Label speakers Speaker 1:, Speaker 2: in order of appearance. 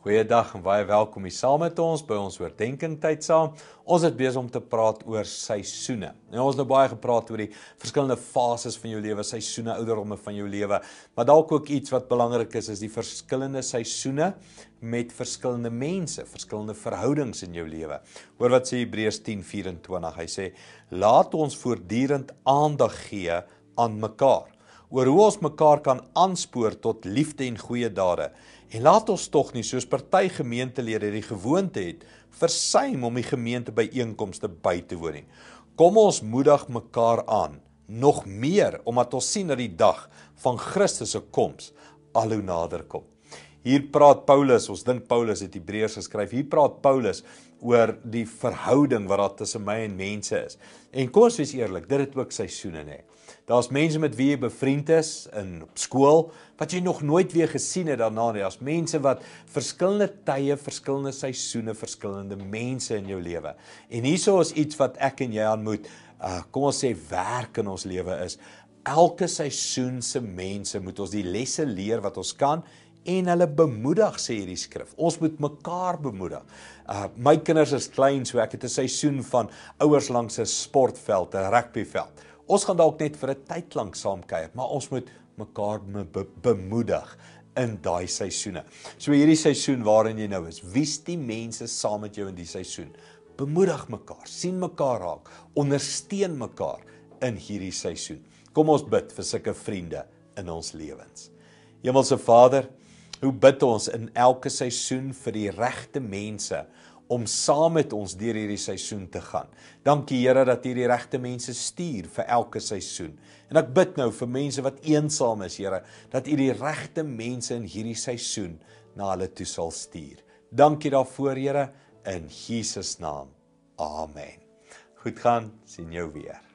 Speaker 1: Goeiedag en baie welkom hier saam met ons by ons oordeenking tyd saam. Ons het besig om te praat oor seisoene. Nou ons het nou baie gepraat oor die verskillende fases van jou lewe, seisoene, ouderdomme van jou lewe. Maar dalk ook iets wat belangrik is, is die verskillende seisoene met verskillende mense, verskillende verhoudings in jou lewe. Hoor wat sê Hebreërs 10:24. Hy sê: "Laat ons voortdurend aandag gee aan mekaar." oor hoe ons mekaar kan aanspoor tot liefde en goeie dade. En laat ons tog nie soos party gemeentelede die gewoonte het versuim om die gemeente by einkomste by te woon nie. Kom ons moedig mekaar aan nog meer omdat ons sien dat die dag van Christus se koms al hoe nader kom. Hier praat Paulus, ons dink Paulus het Hebreërs geskryf. Hier praat Paulus oor die verhouding wat daar tussen my en mense is. En kom ons wees eerlik, dit het ook seisoene hè. Daar's mense met wie jy bevriend is in skool wat jy nog nooit weer gesien het daarna nie. Daar's mense wat verskillende tye, verskillende seisoene, verskillende mense in jou lewe. En hieso is iets wat ek en jy aanmoet, uh, ah, kom ons sê werk in ons lewe is elke seisoen se mense moet ons die lesse leer wat ons kan en hulle bemoedig sê hierdie skrif. Ons moet mekaar bemoedig. Uh my kinders is klein so ek het 'n seisoen van ouers langs 'n sportveld, 'n rugbyveld. Ons gaan dalk net vir 'n tyd lank saam kuier, maar ons moet mekaar be bemoedig in daai seisoene. So hierdie seisoen waarin jy nou is, wie's die mense saam met jou in die seisoen? Bemoedig mekaar, sien mekaar raak, ondersteun mekaar in hierdie seisoen. Kom ons bid vir sulke vriende in ons lewens. Hemelse Vader, Hoe bid ons in elke seisoen vir die regte mense om saam met ons deur hierdie seisoen te gaan. Dankie Here dat U die regte mense stuur vir elke seisoen. En ek bid nou vir mense wat eensaam is, Here, dat U die regte mense in hierdie seisoen na hulle toe sal stuur. Dankie daarvoor, Here, in Jesus naam. Amen. Goed gaan, sien jou weer.